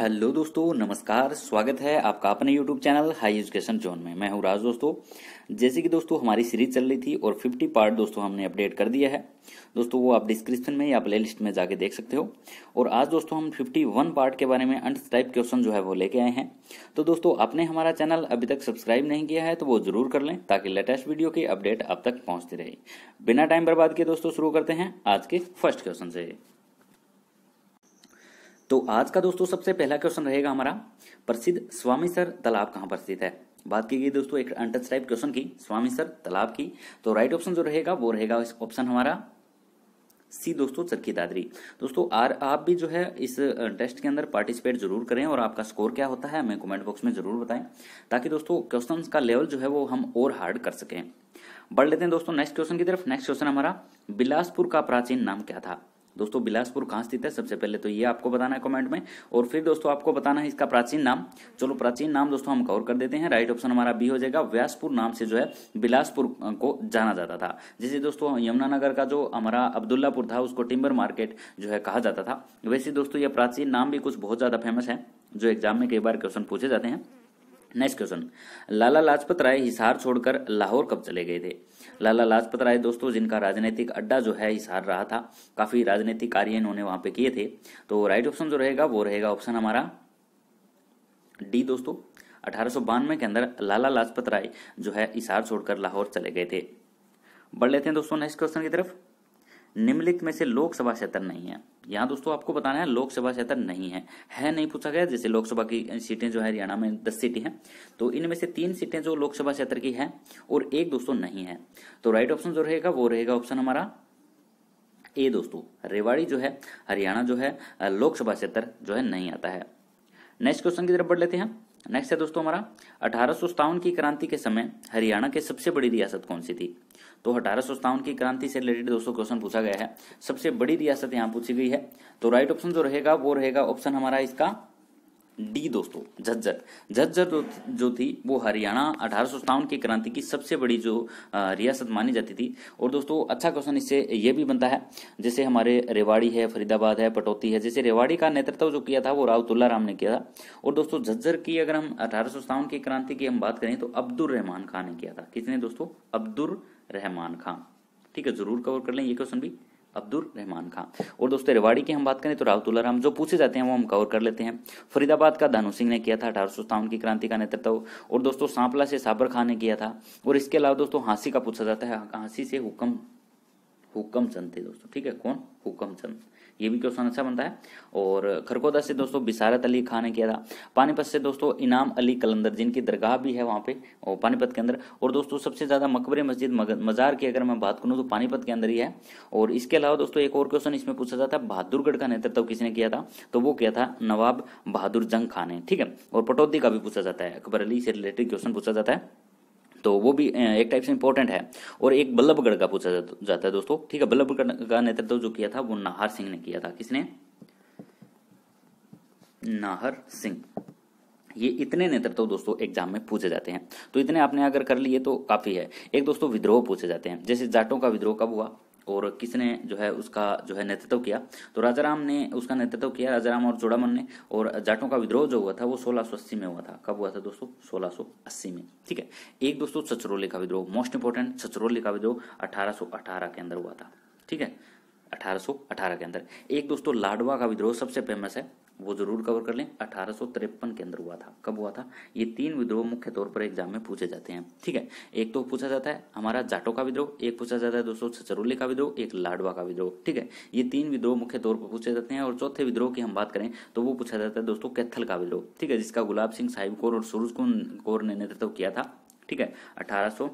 hello दोस्तों नमस्कार स्वागत है आपका अपने YouTube channel high education zone में मैं हूँ राज दोस्तों जैसे कि दोस्तों हमारी सीरीज चल रही थी और 50 पार्ट दोस्तों हमने अपडेट कर दिया है दोस्तों वो आप डिस्क्रिप्शन में या प्ले लिस्ट में जाके देख सकते हो और आज दोस्तों हम 51 पार्ट के बारे में अंत टाइप क्वेश्चन जो है वो लेके आए हैं तो दोस्तों आपने हमारा चैनल अभी तक सब्सक्राइब नहीं किया है तो वो जरूर कर लें ताकि लेटेस्ट वीडियो की अपडेट अब तक पहुँचती रहे बिना टाइम बर्बाद के दोस्तों शुरू करते हैं आज के फर्स्ट क्वेश्चन से तो आज का दोस्तों सबसे पहला क्वेश्चन रहेगा हमारा प्रसिद्ध स्वामी सर तालाब कहाँ पर स्थित है बात की गई दोस्तों एक अनटच टाइप क्वेश्चन की स्वामी सर तालाब की तो राइट ऑप्शन जो रहेगा वो रहेगा ऑप्शन हमारा सी दोस्तों चरखी दादरी दोस्तों आर आप भी जो है इस टेस्ट के अंदर पार्टिसिपेट जरूर करें और आपका स्कोर क्या होता है हमें कमेंट बॉक्स में जरूर बताएं ताकि दोस्तों क्वेश्चंस का लेवल जो है वो हम और हार्ड कर सकें बढ़ लेते हैं दोस्तों नेक्स्ट क्वेश्चन की तरफ नेक्स्ट क्वेश्चन हमारा बिलासपुर का प्राचीन नाम क्या था दोस्तों बिलासपुर कहाँ स्थित है सबसे पहले तो ये आपको बताना है कमेंट में और फिर दोस्तों आपको बताना है इसका प्राचीन नाम चलो प्राचीन नाम दोस्तों हम कवर कर देते हैं राइट ऑप्शन हमारा बी हो जाएगा व्यासपुर नाम से जो है बिलासपुर को जाना जाता था जैसे दोस्तों यमुनानगर का जो हमारा अब्दुल्लापुर था उसको टिम्बर मार्केट जो है कहा जाता था वैसे दोस्तों ये प्राचीन नाम भी कुछ बहुत ज़्यादा फेमस है जो एग्जाम में कई बार क्वेश्चन पूछे जाते हैं नेक्स्ट क्वेश्चन लाला लाजपत राय हिसार छोड़कर लाहौर कब चले गए थे लाला लाजपत राय दोस्तों जिनका राजनीतिक अड्डा जो है हिसार रहा था काफी राजनीतिक कार्य इन्होंने वहां पे किए थे तो राइट ऑप्शन जो रहेगा वो रहेगा ऑप्शन हमारा डी दोस्तों अठारह के अंदर लाला लाजपत राय जो है हिसार छोड़कर लाहौर चले गए थे बढ़ लेते हैं दोस्तों नेक्स्ट क्वेश्चन की तरफ निम्नलिखित में से लोकसभा क्षेत्र नहीं है यहाँ दोस्तों आपको बताना है लोकसभा क्षेत्र नहीं है है नहीं पूछा गया जैसे लोकसभा की सीटें जो है हरियाणा में दस सीटें हैं तो इनमें से तीन सीटें जो लोकसभा क्षेत्र की है और एक दोस्तों नहीं है तो राइट ऑप्शन जो रहेगा वो रहेगा ऑप्शन हमारा ए दोस्तों रेवाड़ी जो है हरियाणा जो है लोकसभा क्षेत्र जो है नहीं आता है नेक्स्ट क्वेश्चन की तरफ बढ़ लेते हैं नेक्स्ट है दोस्तों हमारा अठारह की क्रांति के समय हरियाणा के सबसे बड़ी रियासत कौन सी थी तो अठारह की क्रांति से रिलेटेड दोस्तों क्वेश्चन पूछा गया है सबसे बड़ी रियासत यहाँ पूछी गई है तो राइट ऑप्शन जो रहेगा वो रहेगा ऑप्शन हमारा इसका डी दोस्तों झज्जर झज्जर जो थी वो हरियाणा अठारह की क्रांति की सबसे बड़ी जो रियासत मानी जाती थी और दोस्तों अच्छा क्वेश्चन इससे ये भी बनता है जैसे हमारे रेवाड़ी है फरीदाबाद है पटौती है जैसे रेवाड़ी का नेतृत्व जो किया था वो राव राम ने किया था और दोस्तों झज्जर की अगर हम अठारह की क्रांति की हम बात करें तो अब्दुल रहमान खान ने किया था किसने दोस्तों अब्दुल रहमान खान ठीक है जरूर कवर कर लें ये क्वेश्चन भी अब्दुल रहमान खान और दोस्तों रेवाड़ी की हम बात करें तो राव राम जो पूछे जाते हैं वो हम कवर कर लेते हैं फरीदाबाद का दानू सिंह ने किया था अठारह सौ की क्रांति का नेतृत्व और दोस्तों सांपला से साबर खां ने किया था और इसके अलावा दोस्तों हांसी का पूछा जाता है हांसी से हुक्म हुक्म चंद थे दोस्तों ठीक है कौन हुक्म चंद ये भी क्वेश्चन अच्छा बनता है और खरकोदा से दोस्तों बिसारत अली खान ने किया था पानीपत से दोस्तों इनाम अली कलंदर जिनकी दरगाह भी है वहाँ पे और पानीपत के अंदर और दोस्तों सबसे ज़्यादा मकबरे मस्जिद मज़ार की अगर मैं बात करूँ तो पानीपत के अंदर ही है और इसके अलावा दोस्तों एक और क्वेश्चन इसमें पूछा जाता है बहादुरगढ़ का नेतृत्व किसने किया था तो वो किया था नवाब बहादुर जंग खान ने ठीक है और पटौदी का भी पूछा जाता है अकबर अली से रिलेटेड क्वेश्चन पूछा जाता है तो वो भी एक टाइप से इंपॉर्टेंट है और एक बल्लभगढ़ का पूछा जाता है दोस्तों ठीक है बल्लभगढ़ का नेतृत्व जो किया था वो नाहर सिंह ने किया था किसने नाहर सिंह ये इतने नेतृत्व दोस्तों एग्जाम में पूछे जाते हैं तो इतने आपने अगर कर लिए तो काफी है एक दोस्तों विद्रोह पूछे जाते हैं जैसे जाटों का विद्रोह कब हुआ और किसने जो है उसका जो है नेतृत्व किया तो राजाराम ने उसका नेतृत्व किया राजाराम और जोड़ामन ने और जाटों का विद्रोह जो हुआ था वो सोलह में हुआ था कब हुआ था दोस्तों सोलह में ठीक है एक दोस्तों सचरोली का विद्रोह मोस्ट इंपोर्टेंट सचरोली का विद्रोह अठारह के अंदर हुआ था ठीक है 1818 के अंदर एक दोस्तों लाडवा का विद्रोह सबसे फेमस है वो जरूर कवर कर लें अठारह के अंदर हुआ था कब हुआ था ये तीन विद्रोह मुख्य तौर पर एग्जाम में पूछे जाते हैं ठीक है एक तो पूछा जाता है हमारा जाटो का विद्रोह एक पूछा जाता है दोस्तों छचरुले का विद्रोह एक लाडवा का विद्रोह ठीक है ये तीन विद्रोह मुख्य तौर पर पूछे जाते हैं और चौथे विद्रोह की हम बात करें तो वो पूछा जाता है दोस्तों कैथल का विद्रोह ठीक है जिसका गुलाब सिंह साहिब कौर और सूरज कौर ने नेतृत्व किया था ठीक है अठारह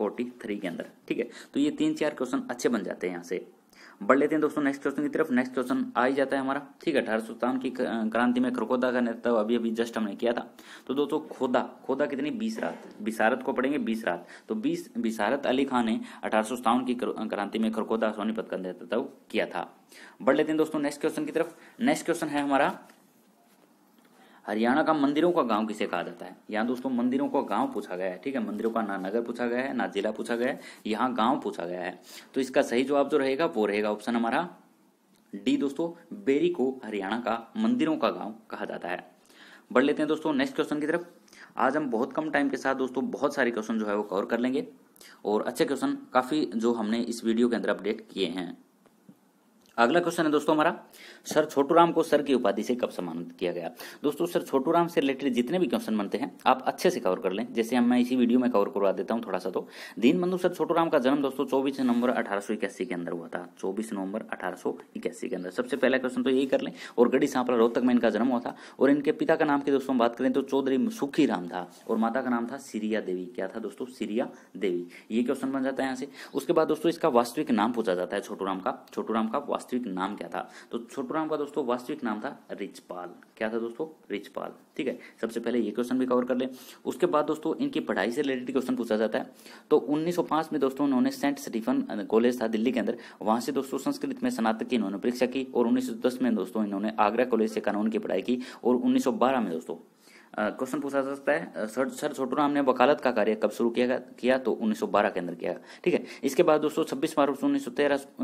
43 के अंदर ठीक है तो ये तीन चार क्वेश्चन अच्छे बन जाते हैं यहाँ से बढ़ लेते हैं दोस्तों नेक्स्ट क्वेश्चन की तरफ नेक्स्ट क्वेश्चन आ ही जाता है हमारा ठीक है अठारह सौ की क्रांति में खरखोदा का नेतृत्व अभी अभी जस्ट हमने किया था तो दोस्तों खोदा खोदा कितनी बीस रात बिसारत को पढ़ेंगे बीस रात तो बीस बिसारत अली खान ने अठारह की क्रांति में खरखोदा सोनीपत का नेतृत्व किया था बढ़ लेते हैं दोस्तों नेक्स्ट क्वेश्चन की तरफ नेक्स्ट क्वेश्चन है हमारा हरियाणा का मंदिरों का गांव किसे कहा जाता है यहाँ दोस्तों मंदिरों का गांव पूछा गया है ठीक है मंदिरों का ना नगर पूछा गया है ना जिला पूछा गया है यहाँ गांव पूछा गया है तो इसका सही जवाब जो रहेगा वो रहेगा ऑप्शन हमारा डी दोस्तों बेरी को हरियाणा का मंदिरों का गांव कहा जाता है बढ़ लेते हैं दोस्तों नेक्स्ट क्वेश्चन की तरफ आज हम बहुत कम टाइम के साथ दोस्तों बहुत सारे क्वेश्चन जो है वो कवर कर लेंगे और अच्छे क्वेश्चन काफ़ी जो हमने इस वीडियो के अंदर अपडेट किए हैं अगला क्वेश्चन है दोस्तों हमारा सर छोटू राम को सर की उपाधि से कब सम्मानित किया गया दोस्तों सर राम से रिलेटेड जितने भी क्वेश्चन बनते हैं आप अच्छे से कवर कर लें जैसे हम मैं इसी वीडियो में कवर करवा देता हूं थोड़ा सा तो बंधु सर राम का जन्म दोस्तों चौबीस नवंबर अठारह के अंदर हुआ था चौबीस नवंबर अठारह के अंदर सबसे पहला क्वेश्चन तो यही कर लें और गढ़ी सांपला रोहतक में इनका जन्म हुआ था और इनके पिता का नाम की दोस्तों बात करें तो चौधरी सुखी राम था और माता का नाम था सीरिया देवी क्या था दोस्तों सीरिया देवी ये क्वेश्चन बन जाता है यहाँ से उसके बाद दोस्तों इसका वास्तविक नाम पूछा जाता है छोटूराम का छोटू राम का वास्तविक नाम क्या था तो छोटू राम का दोस्तों वास्तविक नाम था रिचपाल क्या था दोस्तों रिचपाल ठीक है सबसे पहले ये क्वेश्चन भी कवर कर ले उसके बाद दोस्तों इनकी पढ़ाई से रिलेटेड क्वेश्चन पूछा जाता है तो 1905 में दोस्तों उन्होंने सेंट स्टीफन कॉलेज था दिल्ली के अंदर वहां से दोस्तों संस्कृत में स्नातक की इन्होंने परीक्षा की और उन्नीस में दोस्तों इन्होंने आगरा कॉलेज से कानून की पढ़ाई की और उन्नीस में दोस्तों क्वेश्चन पूछा जा सकता है सर सर छोटू राम ने वकालत का कार्य कब शुरू किया किया तो 1912 के अंदर किया ठीक है इसके बाद दोस्तों 26 मार्च उन्नीस सौ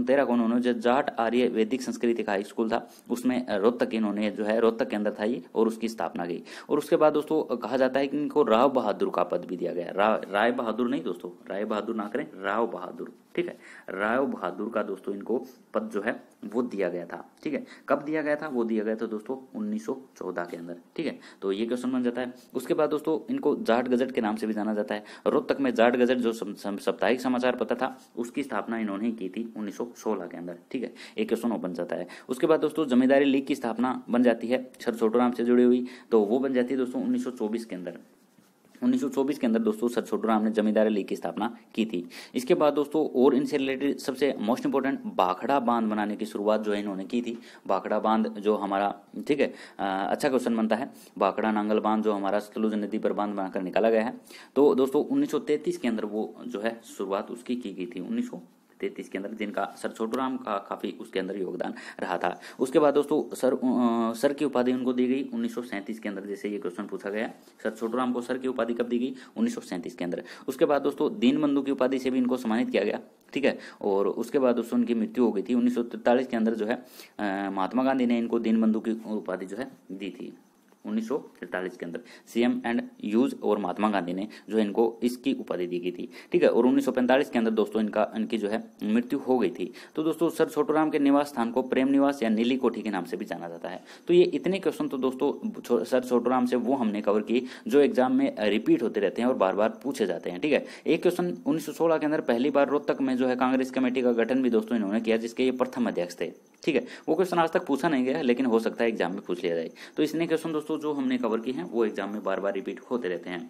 तेरह को उन्होंने जो जाट आर्य वैदिक संस्कृति का हाई स्कूल था उसमें रोहतक इन्होंने जो है रोहतक के अंदर था ये और उसकी स्थापना की और उसके बाद दोस्तों कहा जाता है कि इनको राव बहादुर का पद भी दिया गया रा, राय बहादुर नहीं दोस्तों राय बहादुर ना करें राव बहादुर ठीक है राव बहादुर का दोस्तों इनको पद जो है वो दिया गया था ठीक है कब दिया गया था वो दिया गया था दोस्तों उन्नीस के अंदर ठीक है तो ये क्वेश्चन बन जाता है उसके बाद दोस्तों इनको जाट गजट के नाम से भी जाना जाता है रोहतक में जाट गजट जो साप्ताहिक समाचार पता था उसकी स्थापना इन्होंने की थी उन्नीस के अंदर ठीक है एक सौ वो बन जाता है उसके बाद दोस्तों जमींदारी लीग की स्थापना बन जाती है छर छोटू से जुड़ी हुई तो वो बन जाती है दोस्तों उन्नीस के अंदर 1924 के अंदर दोस्तों सर छोटू राम ने जमींदारी लीग की स्थापना की थी इसके बाद दोस्तों और इनसे रिलेटेड सबसे मोस्ट इंपॉर्टेंट भाखड़ा बांध बनाने की शुरुआत जो है इन्होंने की थी भाखड़ा बांध जो हमारा ठीक है अच्छा क्वेश्चन बनता है भाखड़ा नांगल बांध जो हमारा सतलुज नदी पर बांध बनाकर निकाला गया है तो दोस्तों उन्नीस के अंदर वो जो है शुरुआत उसकी की गई थी उन्नीस तैतीस के अंदर जिनका सर छोटू राम का काफ़ी उसके अंदर योगदान रहा था उसके बाद दोस्तों सर आ, सर की उपाधि उनको दी गई उन्नीस के अंदर जैसे ये क्वेश्चन पूछा गया सर छोटू राम को सर की उपाधि कब दी गई उन्नीस के अंदर उसके बाद दोस्तों दीनबंधु की उपाधि से भी इनको सम्मानित किया गया ठीक है और उसके बाद दोस्तों उनकी मृत्यु हो गई थी उन्नीस के अंदर जो है महात्मा गांधी ने इनको दीनबंधु की उपाधि जो है दी थी उन्नीस के अंदर सीएम एंड यूज और महात्मा गांधी ने जो है इनको इसकी उपाधि दी गई थी ठीक है और 1945 के अंदर दोस्तों इनका इनकी जो है मृत्यु हो गई थी तो दोस्तों सर राम के निवास स्थान को प्रेम निवास या नीली कोठी के नाम से भी जाना जाता है तो ये इतने क्वेश्चन तो दोस्तों सर छोटू राम से वो हमने कवर की जो एग्जाम में रिपीट होते रहते हैं और बार बार पूछे जाते हैं ठीक है एक क्वेश्चन उन्नीस के अंदर पहली बार रोहतक में जो है कांग्रेस कमेटी का गठन भी दोस्तों इन्होंने किया जिसके ये प्रथम अध्यक्ष थे ठीक है वो क्वेश्चन आज तक पूछा नहीं गया लेकिन हो सकता है एग्जाम में पूछ लिया जाए तो इसने क्वेश्चन दोस्तों जो हमने कवर किए हैं वो एग्जाम में बार बार रिपीट होते रहते हैं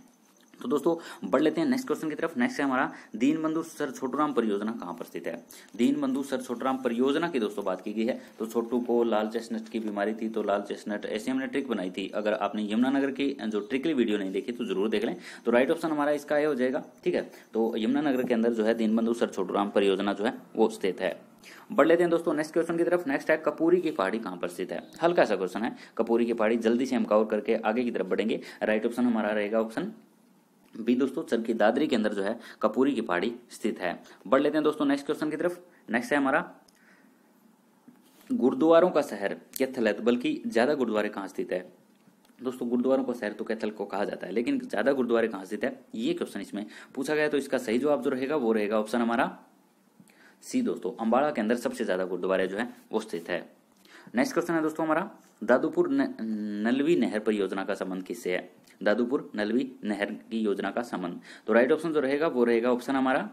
तो दोस्तों बढ़ लेते हैं नेक्स्ट क्वेश्चन की तरफ नेक्स्ट है हमारा दीनबंधु सर छोटूराम परियोजना कहाँ पर स्थित है दीन बंधु सर छोटूराम परियोजना की दोस्तों बात की गई है तो छोटू को लाल चेस्टनट की बीमारी थी तो लाल चेस्टनट ऐसे हमने ट्रिक बनाई थी अगर आपने यमुनानगर की जो ट्रिकली वीडियो नहीं देखी तो जरूर देख लें तो राइट ऑप्शन हमारा इसका यह हो जाएगा ठीक है तो यमुनानगर के अंदर जो है दीनबंधु सर छोटूराम परियोजना जो है वो स्थित है बढ़ लेते हैं दोस्तों नेक्स्ट क्वेश्चन की तरफ नेक्स्ट है कपूरी की पहाड़ी कहाँ पर स्थित है हल्का सा क्वेश्चन है कपूरी की पहाड़ी जल्दी से हम कवर करके आगे की तरफ बढ़ेंगे राइट ऑप्शन हमारा रहेगा ऑप्शन बी दोस्तों चरखी दादरी के अंदर जो है कपूरी की पहाड़ी स्थित है बढ़ लेते हैं दोस्तों नेक्स्ट क्वेश्चन की तरफ नेक्स्ट है हमारा गुरुद्वारों का शहर कैथल है तो बल्कि ज्यादा गुरुद्वारे कहाँ स्थित है दोस्तों गुरुद्वारों का शहर तो कैथल को कहा जाता है लेकिन ज्यादा गुरुद्वारे कहाँ स्थित है ये क्वेश्चन इसमें पूछा गया तो इसका सही जवाब जो रहेगा वो रहेगा ऑप्शन हमारा सी दोस्तों अंबाला के अंदर सबसे ज्यादा गुरुद्वारे जो है वो स्थित है नेक्स्ट क्वेश्चन है दोस्तों हमारा दादूपुर नलवी नहर परियोजना का संबंध किससे है दादूपुर नलवी नहर की योजना का संबंध तो राइट ऑप्शन जो रहेगा वो रहेगा ऑप्शन हमारा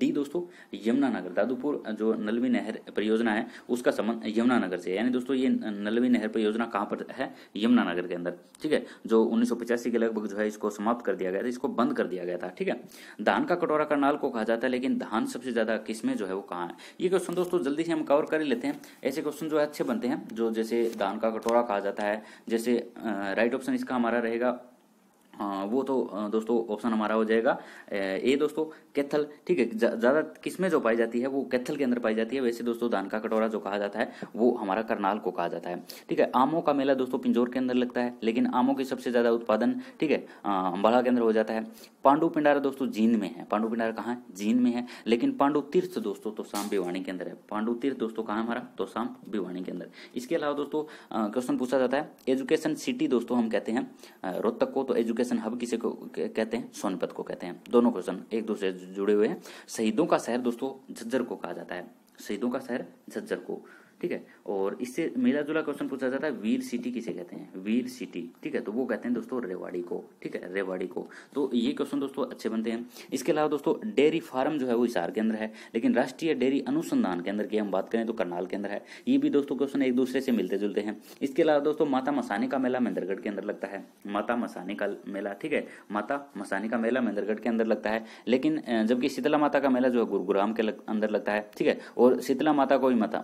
डी दोस्तों यमुनानगर दादूपुर जो नलवी नहर परियोजना है उसका संबंध यमुनानगर से यानी दोस्तों ये नलवी नहर परियोजना कहाँ पर है यमुनानगर के अंदर ठीक है जो उन्नीस के लगभग जो है इसको समाप्त कर दिया गया था इसको बंद कर दिया गया था ठीक है धान का कटोरा करनाल को कहा जाता है लेकिन धान सबसे ज्यादा किसमें जो है वो कहाँ है ये क्वेश्चन दोस्तों जल्दी से हम कवर कर ही लेते हैं ऐसे क्वेश्चन जो है अच्छे बनते हैं जो जैसे धान का कटोरा कहा जाता है जैसे राइट ऑप्शन इसका हमारा रहेगा हाँ वो तो दोस्तों ऑप्शन हमारा हो जाएगा ए दोस्तों कैथल ठीक है ज़्यादा किस्में जो पाई जाती है वो कैथल के अंदर पाई जाती है वैसे दोस्तों धान का कटोरा जो कहा जाता है वो हमारा करनाल को कहा जाता है ठीक है आमों का मेला दोस्तों पिंजौर के अंदर लगता है लेकिन आमों की सबसे ज़्यादा उत्पादन ठीक है अम्बाला के अंदर हो जाता है पांडु पिंडारा दोस्तों जींद में है पांडु पिंडारा कहाँ जींद में है लेकिन पांडु तीर्थ दोस्तों तो शाम भिवाणी के अंदर है पांडु तीर्थ दोस्तों कहाँ हमारा शाम भिवाणी के अंदर इसके अलावा दोस्तों क्वेश्चन पूछा जाता है एजुकेशन सिटी दोस्तों हम कहते हैं रोहतक को तो एजुकेशन ऑपरेशन हब किसे को कहते हैं सोनीपत को कहते हैं दोनों क्वेश्चन एक दूसरे से जुड़े हुए हैं शहीदों का शहर दोस्तों झज्जर को कहा जाता है शहीदों का शहर झज्जर को ठीक है और इससे मिला जुला क्वेश्चन पूछा जाता है वीर सिटी किसे कहते हैं वीर सिटी ठीक है तो वो कहते हैं दोस्तों रेवाड़ी को ठीक है रेवाड़ी को तो ये क्वेश्चन दोस्तों अच्छे बनते हैं इसके अलावा दोस्तों डेयरी फार्म जो है वो हिसार के अंदर है लेकिन राष्ट्रीय डेयरी अनुसंधान केंद्र की हम बात करें तो करनाल के अंदर है ये भी दोस्तों क्वेश्चन एक दूसरे से मिलते जुलते हैं इसके अलावा दोस्तों माता मसाने का मेला महेंद्रगढ़ के अंदर लगता है माता मसाने का मेला ठीक है माता मसाने का मेला महेंद्रगढ़ के अंदर लगता है लेकिन जबकि शीतला माता का मेला जो है गुरुग्राम के अंदर लगता है ठीक है और शीतला माता को भी माता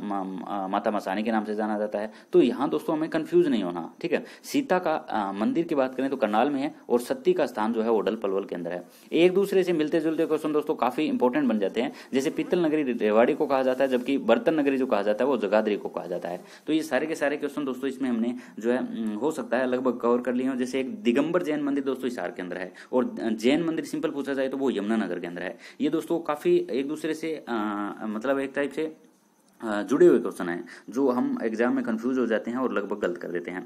माता मसानी के नाम से जाना जाता है तो यहाँ दोस्तों हमें कन्फ्यूज नहीं होना ठीक है सीता का आ, मंदिर की बात करें तो करनाल में है और सत्ती का स्थान जो है वो डल पलवल के अंदर है एक दूसरे से मिलते जुलते क्वेश्चन दोस्तों काफी इंपॉर्टेंट बन जाते हैं जैसे पीतल नगरी रेवाड़ी को कहा जाता है जबकि बर्तन नगरी जो कहा जाता है वो जगाधरी को कहा जाता है तो ये सारे के सारे क्वेश्चन दोस्तों इसमें हमने जो है हो सकता है लगभग कवर कर लिया जैसे एक दिगंबर जैन मंदिर दोस्तों हिसार के अंदर है और जैन मंदिर सिंपल पूछा जाए तो वो यमुना नगर के अंदर है ये दोस्तों काफी एक दूसरे से मतलब एक टाइप से जुड़े हुए क्वेश्चन हैं जो हम एग्जाम में कंफ्यूज हो जाते हैं और लगभग गलत कर देते हैं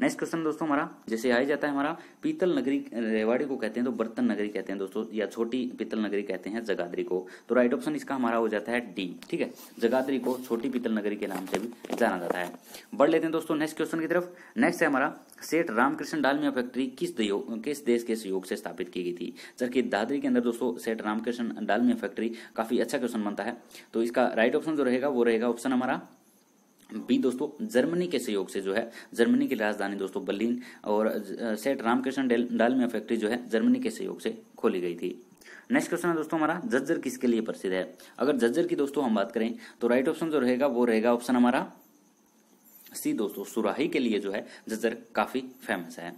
नेक्स्ट क्वेश्चन दोस्तों हमारा जैसे आ जाता है हमारा पीतल नगरी रेवाड़ी को कहते हैं तो बर्तन नगरी कहते हैं दोस्तों या छोटी पीतल नगरी कहते हैं जगादरी को तो राइट ऑप्शन इसका हमारा हो जाता है डी ठीक है जगादरी को छोटी पीतल नगरी के नाम से भी जाना जाता है बढ़ लेते हैं दोस्तों नेक्स्ट क्वेश्चन की तरफ नेक्स्ट है हमारा सेठ रामकृष्ण डालमिया फैक्ट्री किस किस देश के सहयोग से स्थापित की गई थी जबकि दादरी के अंदर दोस्तों सेठ रामकृष्ण डालमिया फैक्ट्री काफी अच्छा क्वेश्चन बनता है तो इसका राइट ऑप्शन जो रहेगा वो रहेगा रहेगा ऑप्शन हमारा बी दोस्तों जर्मनी के सहयोग से जो है जर्मनी की राजधानी दोस्तों बर्लिन और सेट रामकृष्ण डालमिया फैक्ट्री जो है जर्मनी के सहयोग से खोली गई थी नेक्स्ट क्वेश्चन है दोस्तों हमारा जज्जर किसके लिए प्रसिद्ध है अगर जज्जर की दोस्तों हम बात करें तो राइट ऑप्शन जो रहेगा वो रहेगा ऑप्शन हमारा सी दोस्तों सुराही के लिए जो है जजर काफी फेमस है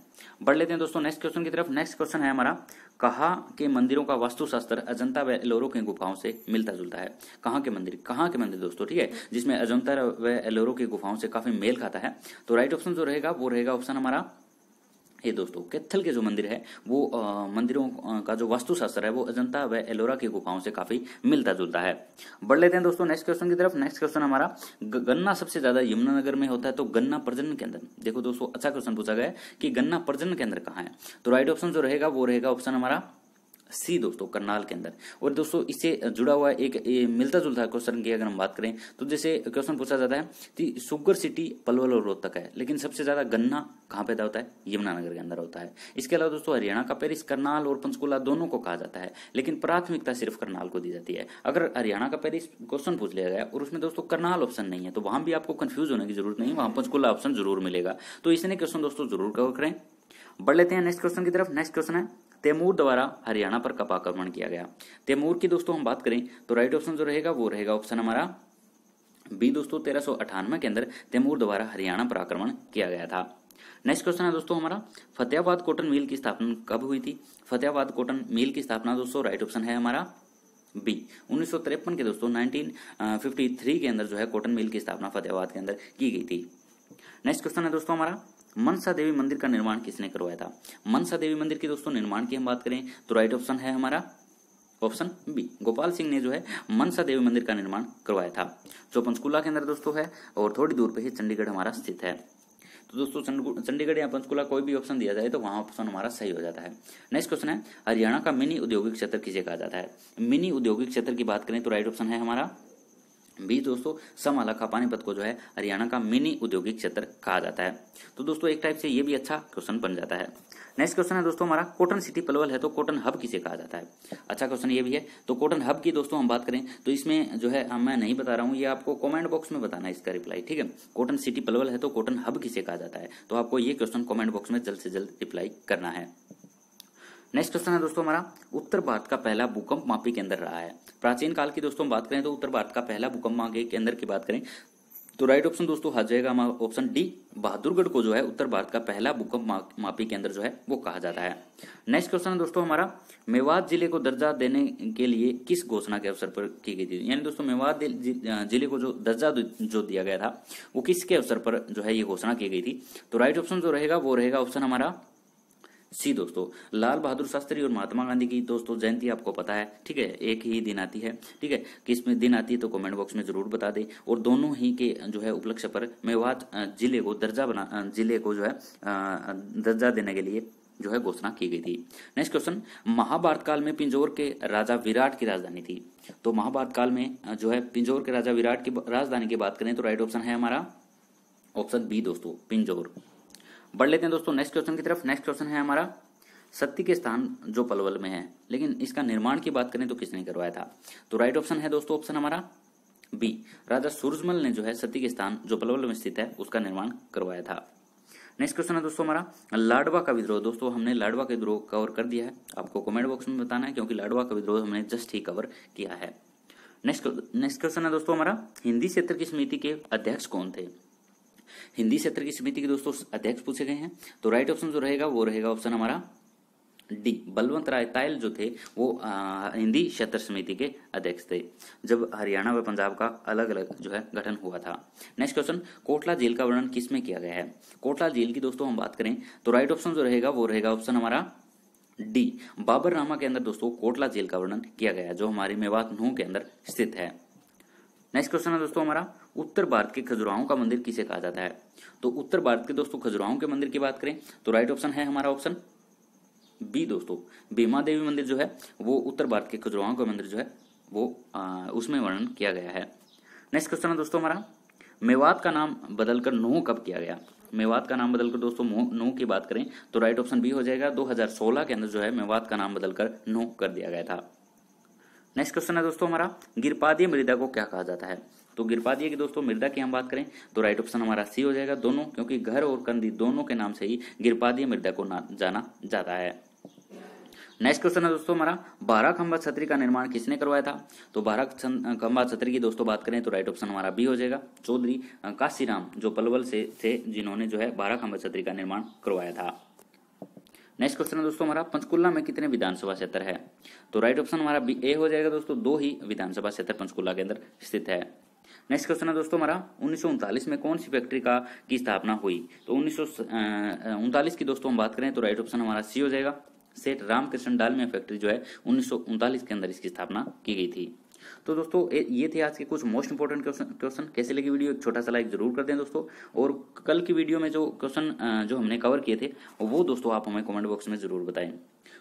बढ़ लेते हैं दोस्तों नेक्स्ट क्वेश्चन की तरफ नेक्स्ट क्वेश्चन है हमारा कहा के मंदिरों का वास्तुशास्त्र अजंता व एलोरो के गुफाओं से मिलता जुलता है कहाँ के मंदिर कहाँ के मंदिर दोस्तों ठीक है जिसमें अजंता व एलोरो की गुफाओं से काफी मेल खाता है तो राइट ऑप्शन जो रहेगा वो रहेगा ऑप्शन हमारा ये दोस्तों कैथल के जो मंदिर है वो आ, मंदिरों का जो वास्तुशास्त्र है वो अजंता व एलोरा की गुफाओं से काफी मिलता जुलता है बढ़ लेते हैं दोस्तों नेक्स्ट क्वेश्चन की तरफ नेक्स्ट क्वेश्चन हमारा गन्ना सबसे ज्यादा यमुनानगर में होता है तो गन्ना प्रजनन केंद्र देखो दोस्तों अच्छा क्वेश्चन पूछा गया है कि गन्ना प्रजनन केंद्र कहाँ है तो राइट ऑप्शन जो रहेगा वो रहेगा ऑप्शन हमारा सी दोस्तों करनाल के अंदर और दोस्तों इससे जुड़ा हुआ एक मिलता जुलता क्वेश्चन की अगर हम बात करें तो जैसे क्वेश्चन पूछा जाता है कि सुगर सिटी पलवल और रोहतक है लेकिन सबसे ज्यादा गन्ना कहाँ पैदा होता है यमुनानगर के अंदर होता है इसके अलावा दोस्तों हरियाणा का पेरिस करनाल और पंचकूला दोनों को कहा जाता है लेकिन प्राथमिकता सिर्फ करनाल को दी जाती है अगर हरियाणा का पेरिस क्वेश्चन पूछ लिया गया और उसमें दोस्तों करनाल ऑप्शन नहीं है तो वहां भी आपको कंफ्यूज होने की जरूरत नहीं वहां पंचकूला ऑप्शन जरूर मिलेगा तो इसने क्वेश्चन दोस्तों जरूर कवर करें बढ़ लेते हैं नेक्स्ट क्वेश्चन की तरफ नेक्स्ट क्वेश्चन है तैमूर द्वारा हरियाणा पर आक्रमण किया गया तैमूर की दोस्तों हम बात करें तो राइट ऑप्शन जो रहेगा वो रहेगा ऑप्शन हमारा बी दोस्तों तेरह के अंदर तैमूर द्वारा हरियाणा पर आक्रमण किया गया था नेक्स्ट क्वेश्चन है दोस्तों हमारा फतेहाबाद कॉटन मिल की स्थापना कब हुई थी फतेहाबाद कॉटन मिल की स्थापना दोस्तों राइट ऑप्शन है हमारा बी उन्नीस के दोस्तों 1953 के अंदर जो है कॉटन मिल की स्थापना फतेहाबाद के अंदर की गई थी नेक्स्ट क्वेश्चन है दोस्तों हमारा मनसा देवी मंदिर का निर्माण किसने करवाया था मनसा देवी मंदिर के दोस्तों निर्माण की हम बात करें तो राइट ऑप्शन है हमारा ऑप्शन बी गोपाल सिंह ने जो है मनसा देवी मंदिर का निर्माण करवाया था जो पंचकुला के अंदर दोस्तों है और थोड़ी दूर पे ही चंडीगढ़ हमारा स्थित है तो दोस्तों चंडीगढ़ या पंचकुला कोई भी ऑप्शन दिया जाए तो वहां ऑप्शन हमारा सही हो जाता है नेक्स्ट क्वेश्चन है हरियाणा का मिनी औद्योगिक क्षेत्र किसे कहा जाता है मिनी औद्योगिक क्षेत्र की बात करें तो राइट ऑप्शन है हमारा भी दोस्तों समालखा पानीपत को जो है हरियाणा का मिनी औद्योगिक क्षेत्र कहा जाता है तो दोस्तों एक टाइप से ये भी अच्छा क्वेश्चन बन जाता है नेक्स्ट क्वेश्चन है दोस्तों हमारा कोटन सिटी पलवल है तो कोटन हब किसे कहा जाता है अच्छा क्वेश्चन ये भी है तो कॉटन हब की दोस्तों हम बात करें तो इसमें जो है हाँ, मैं नहीं बता रहा हूँ ये आपको कॉमेंट बॉक्स में बताना है इसका रिप्लाई ठीक है कॉटन सिटी पलवल है तो कॉटन हब किसे कहा जाता है तो आपको ये क्वेश्चन कॉमेंट बॉक्स में जल्द से जल्द रिप्लाई करना है नेक्स्ट क्वेश्चन है दोस्तों हमारा उत्तर भारत का पहला भूकंप मापी के अंदर रहा है प्राचीन काल की दोस्तों बात करें तो उत्तर भारत का पहला भूकंप मापी के अंदर की बात करें तो राइट ऑप्शन दोस्तों आ जाएगा हमारा ऑप्शन डी बहादुरगढ़ को जो है उत्तर भारत का पहला भूकंप मापी के अंदर जो है वो कहा जाता है नेक्स्ट क्वेश्चन है दोस्तों हमारा मेवात जिले को दर्जा देने के लिए किस घोषणा के अवसर पर की गई थी यानी दोस्तों मेवात जिले को जो दर्जा जो दिया गया था वो किसके अवसर पर जो है ये घोषणा की गई थी तो राइट ऑप्शन जो रहेगा वो रहेगा ऑप्शन हमारा सी दोस्तों लाल बहादुर शास्त्री और महात्मा गांधी की दोस्तों जयंती आपको पता है ठीक है एक ही दिन आती है ठीक है किस में दिन आती है तो कमेंट बॉक्स में जरूर बता दें और दोनों ही के जो है उपलक्ष्य पर मेवात जिले को दर्जा बना जिले को जो है दर्जा देने के लिए जो है घोषणा की गई थी नेक्स्ट क्वेश्चन महाभारत काल में पिंजौर के राजा विराट की राजधानी थी तो महाभारत काल में जो है पिंजौर के राजा विराट की राजधानी की बात करें तो राइट ऑप्शन है हमारा ऑप्शन बी दोस्तों पिंजौर बढ़ लेते हैं दोस्तों नेक्स्ट क्वेश्चन की तरफ नेक्स्ट क्वेश्चन है हमारा सत्य के स्थान जो पलवल में है लेकिन इसका निर्माण की बात करें तो किसने करवाया था तो राइट ऑप्शन है दोस्तों ऑप्शन हमारा बी राजा सूरजमल ने जो है सत्य के स्थान जो पलवल में स्थित है उसका निर्माण करवाया था नेक्स्ट क्वेश्चन है दोस्तों हमारा लाडवा का विद्रोह दोस्तों हमने लाडवा के विद्रोह कवर कर दिया है आपको कमेंट बॉक्स में बताना है क्योंकि लाडवा का विद्रोह हमने जस्ट ही कवर किया है नेक्स्ट नेक्स्ट क्वेश्चन है दोस्तों हमारा हिंदी क्षेत्र की समिति के अध्यक्ष कौन थे हिंदी क्षेत्र की समिति के दोस्तों अध्यक्ष पूछे गए हैं तो राइट ऑप्शन जो रहेगा वो रहेगा ऑप्शन हमारा डी बलवंत राय तायल जो थे वो आ, हिंदी क्षेत्र समिति के अध्यक्ष थे जब हरियाणा व पंजाब का अलग अलग जो है गठन हुआ था नेक्स्ट क्वेश्चन कोटला झील का वर्णन किसमें किया गया है कोटला झील की दोस्तों हम बात करें तो राइट ऑप्शन जो रहेगा वो रहेगा ऑप्शन हमारा डी बाबर नामा के अंदर दोस्तों कोटला झील का वर्णन किया गया जो हमारी मेवात नू के अंदर स्थित है नेक्स्ट क्वेश्चन है दोस्तों हमारा उत्तर भारत के खजुराहों का मंदिर किसे कहा जाता है तो उत्तर भारत के दोस्तों खजुराहों के मंदिर की बात करें तो राइट ऑप्शन है हमारा ऑप्शन बी दोस्तों बीमा देवी मंदिर जो है वो उत्तर भारत के खजुराहों का मंदिर जो है वो आ, उसमें वर्णन किया गया है नेक्स्ट क्वेश्चन है दोस्तों हमारा मेवात का नाम बदलकर नोह कब किया गया मेवात का नाम बदलकर दोस्तों नोह की बात करें तो राइट ऑप्शन बी हो जाएगा 2016 के अंदर जो है मेवात का नाम बदलकर नोह कर दिया गया था नेक्स्ट क्वेश्चन है दोस्तों हमारा गिरपादी मृदा को क्या कहा जाता है तो गिरपा दिए कि दोस्तों मृदा की हम बात करें तो राइट ऑप्शन हमारा सी हो जाएगा दोनों क्योंकि घर और कंदी दोनों के नाम से ही दिए मृदा को जाना जाता है नेक्स्ट क्वेश्चन है दोस्तों हमारा बारह खंबा छतरी का निर्माण किसने करवाया था तो बारह खंबा छतरी की दोस्तों बात करें तो राइट ऑप्शन हमारा बी हो जाएगा चौधरी काशीराम जो पलवल से थे जिन्होंने जो है बारह खंबा छतरी का निर्माण करवाया था नेक्स्ट क्वेश्चन है दोस्तों हमारा पंचकुला में कितने विधानसभा क्षेत्र है तो राइट ऑप्शन हमारा बी ए हो जाएगा दोस्तों दो ही विधानसभा क्षेत्र पंचकुला के अंदर स्थित है नेक्स्ट क्वेश्चन है दोस्तों हमारा उन्नीस में कौन सी फैक्ट्री का की स्थापना हुई तो उन्नीस की दोस्तों हम बात करें तो राइट ऑप्शन हमारा सी हो जाएगा सेठ रामकृष्ण डालमिया फैक्ट्री जो है उन्नीस के अंदर इसकी स्थापना की गई थी तो दोस्तों ये थे आज के कुछ मोस्ट इंपॉर्टेंट क्वेश्चन क्वेश्चन कैसे लगी वीडियो एक छोटा सा लाइक जरूर कर दें दोस्तों और कल की वीडियो में जो क्वेश्चन जो हमने कवर किए थे वो दोस्तों आप हमें कमेंट बॉक्स में जरूर बताएं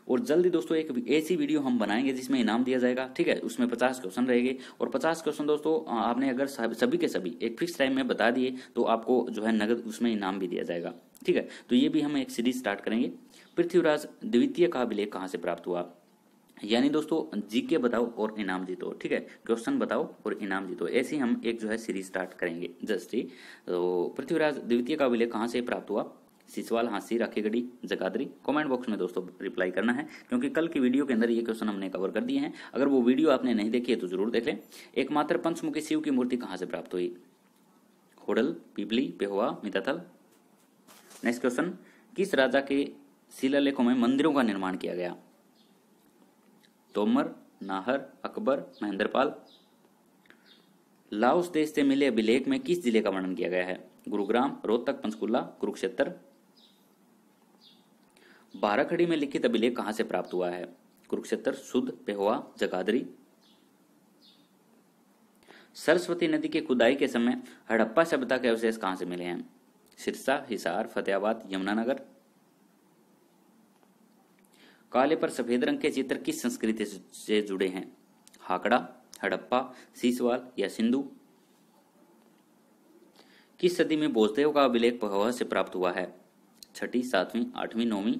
और जल्दी दोस्तों एक ऐसी वीडियो हम बनाएंगे जिसमें इनाम दिया जाएगा ठीक है उसमें पचास क्वेश्चन रहेंगे और पचास क्वेश्चन दोस्तों आपने अगर सभी के सभी एक फिक्स टाइम में बता दिए तो आपको जो है नगद उसमें इनाम भी दिया जाएगा ठीक है तो ये भी हम एक सीरीज स्टार्ट करेंगे पृथ्वीराज द्वितीय का अभिलेख कहाँ से प्राप्त हुआ यानी दोस्तों जीके बताओ और इनाम जीतो ठीक है क्वेश्चन बताओ और इनाम जीतो ऐसे हम एक जो है सीरीज स्टार्ट करेंगे जस्ट ही तो पृथ्वीराज द्वितीय का विलय कहाँ से प्राप्त हुआ सिसवाल हांसी राखीगढ़ी जगादरी कमेंट बॉक्स में दोस्तों रिप्लाई करना है क्योंकि कल की वीडियो के अंदर ये क्वेश्चन हमने कवर कर दिए हैं अगर वो वीडियो आपने नहीं देखी है तो जरूर देख लें एकमात्र पंचमुखी शिव की मूर्ति कहाँ से प्राप्त हुई होडल पिपली पेहुआ मिताथल नेक्स्ट क्वेश्चन किस राजा के शिलालेखों में मंदिरों का निर्माण किया गया तोमर नाहर अकबर महेंद्रपाल लाओस देश से मिले अभिलेख में किस जिले का वर्णन किया गया है गुरुग्राम रोहतक पंचकुला कुरुक्षेत्र बाराखड़ी में लिखित अभिलेख कहां से प्राप्त हुआ है कुरुक्षेत्र सुद पेहुआ जगाधरी सरस्वती नदी के खुदाई के समय हड़प्पा सभ्यता के अवशेष कहां से मिले हैं सिरसा हिसार फतेहाबाद यमुनानगर काले पर सफेद रंग के चित्र किस संस्कृति से जुड़े हैं हाकड़ा हड़प्पा सीसवाल या सिंधु किस सदी में बोझदेव का अभिलेख पहवा से प्राप्त हुआ है छठी सातवीं आठवीं नौवीं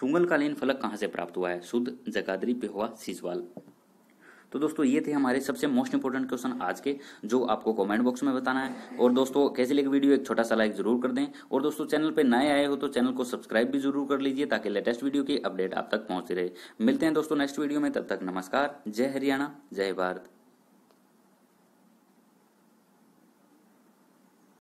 सुंगलकालीन फलक कहां से प्राप्त हुआ है शुद्ध जगादरी पेहवा सीसवाल तो दोस्तों ये थे हमारे सबसे मोस्ट इंपॉर्टेंट क्वेश्चन आज के जो आपको कमेंट बॉक्स में बताना है और दोस्तों कैसे लगी वीडियो एक छोटा सा लाइक जरूर कर दें और दोस्तों चैनल पर नए आए हो तो चैनल को सब्सक्राइब भी जरूर कर लीजिए ताकि लेटेस्ट वीडियो की अपडेट आप तक पहुंचती रहे मिलते हैं दोस्तों नेक्स्ट वीडियो में तब तक नमस्कार जय हरियाणा जय भारत